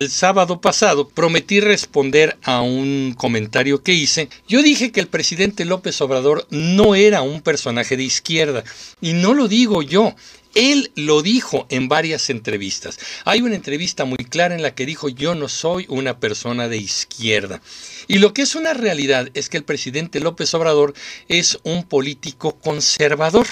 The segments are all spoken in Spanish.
El sábado pasado prometí responder a un comentario que hice. Yo dije que el presidente López Obrador no era un personaje de izquierda. Y no lo digo yo. Él lo dijo en varias entrevistas. Hay una entrevista muy clara en la que dijo yo no soy una persona de izquierda. Y lo que es una realidad es que el presidente López Obrador es un político conservador.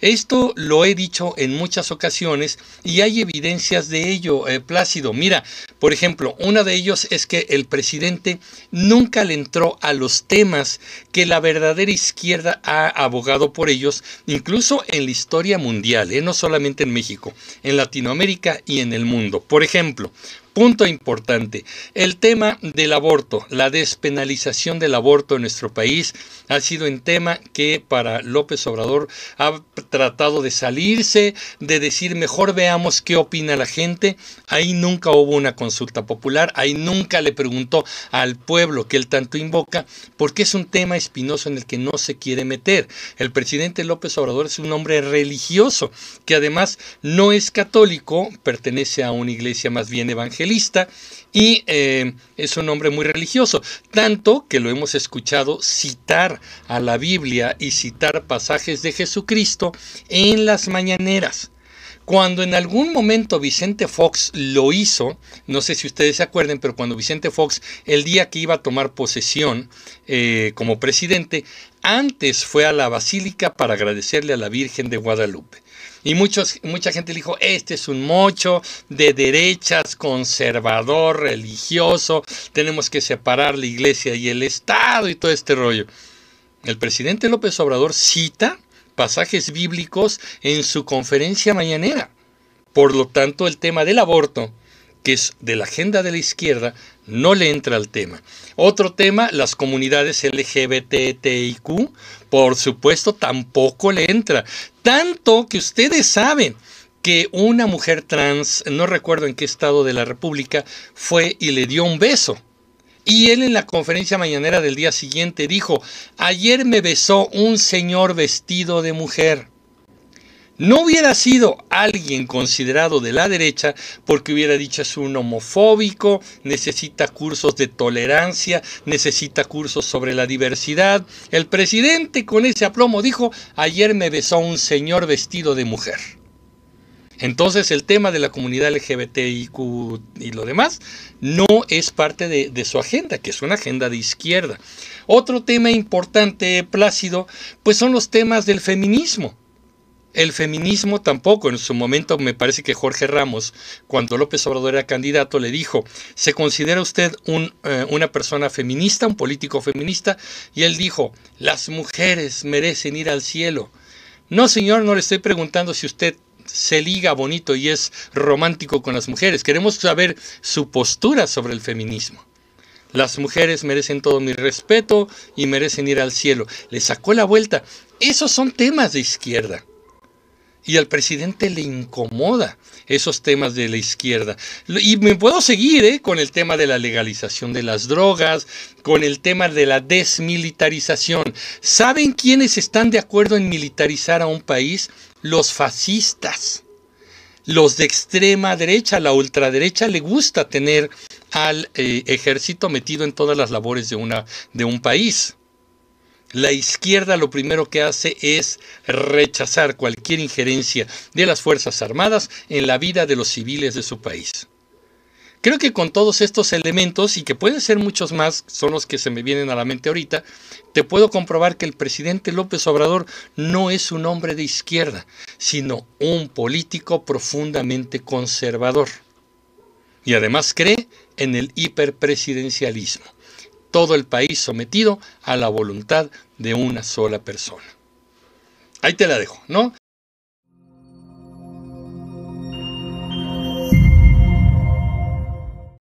Esto lo he dicho en muchas ocasiones y hay evidencias de ello, eh, Plácido. Mira, por ejemplo, una de ellos es que el presidente nunca le entró a los temas que la verdadera izquierda ha abogado por ellos, incluso en la historia mundial, eh, no solamente en México, en Latinoamérica y en el mundo. Por ejemplo, Punto importante. El tema del aborto, la despenalización del aborto en nuestro país, ha sido un tema que para López Obrador ha tratado de salirse, de decir mejor veamos qué opina la gente. Ahí nunca hubo una consulta popular, ahí nunca le preguntó al pueblo que él tanto invoca, porque es un tema espinoso en el que no se quiere meter. El presidente López Obrador es un hombre religioso, que además no es católico, pertenece a una iglesia más bien evangélica y eh, es un hombre muy religioso, tanto que lo hemos escuchado citar a la Biblia y citar pasajes de Jesucristo en las mañaneras. Cuando en algún momento Vicente Fox lo hizo, no sé si ustedes se acuerden, pero cuando Vicente Fox, el día que iba a tomar posesión eh, como presidente, antes fue a la basílica para agradecerle a la Virgen de Guadalupe. Y muchos, mucha gente dijo, este es un mocho de derechas, conservador, religioso, tenemos que separar la iglesia y el Estado y todo este rollo. El presidente López Obrador cita pasajes bíblicos en su conferencia mañanera. Por lo tanto, el tema del aborto que es de la agenda de la izquierda, no le entra al tema. Otro tema, las comunidades LGBTIQ, por supuesto, tampoco le entra. Tanto que ustedes saben que una mujer trans, no recuerdo en qué estado de la República, fue y le dio un beso. Y él en la conferencia mañanera del día siguiente dijo, ayer me besó un señor vestido de mujer. No hubiera sido alguien considerado de la derecha porque hubiera dicho es un homofóbico, necesita cursos de tolerancia, necesita cursos sobre la diversidad. El presidente con ese aplomo dijo, ayer me besó un señor vestido de mujer. Entonces el tema de la comunidad LGBTIQ y lo demás no es parte de, de, su agenda, que es una agenda de izquierda. Otro tema importante, Plácido, pues son los temas del feminismo. El feminismo tampoco. En su momento me parece que Jorge Ramos, cuando López Obrador era candidato, le dijo, ¿se considera usted eh, una persona feminista, un político feminista? Y él dijo, las mujeres merecen ir al cielo. No, señor, no le estoy preguntando si usted se liga bonito y es romántico con las mujeres. Queremos saber su postura sobre el feminismo. Las mujeres merecen todo mi respeto y merecen ir al cielo. Le sacó la vuelta. Esos son temas de izquierda y al presidente le incomoda esos temas de la izquierda. Y me puedo seguir ¿eh? con el tema de la legalización de las drogas, con el tema de la desmilitarización. ¿Saben quiénes están de acuerdo en militarizar a un país? Los fascistas. Los de extrema derecha, la ultraderecha le gusta tener al eh, ejército metido en todas las labores de, una, de un país la izquierda lo primero que hace es rechazar cualquier injerencia de las Fuerzas Armadas en la vida de los civiles de su país. Creo que con todos estos elementos, y que pueden ser muchos más, son los que se me vienen a la mente ahorita, te puedo comprobar que el presidente López Obrador no es un hombre de izquierda, sino un político profundamente conservador. Y además cree en el hiperpresidencialismo todo el país sometido a la voluntad de una sola persona. Ahí te la dejo, ¿no?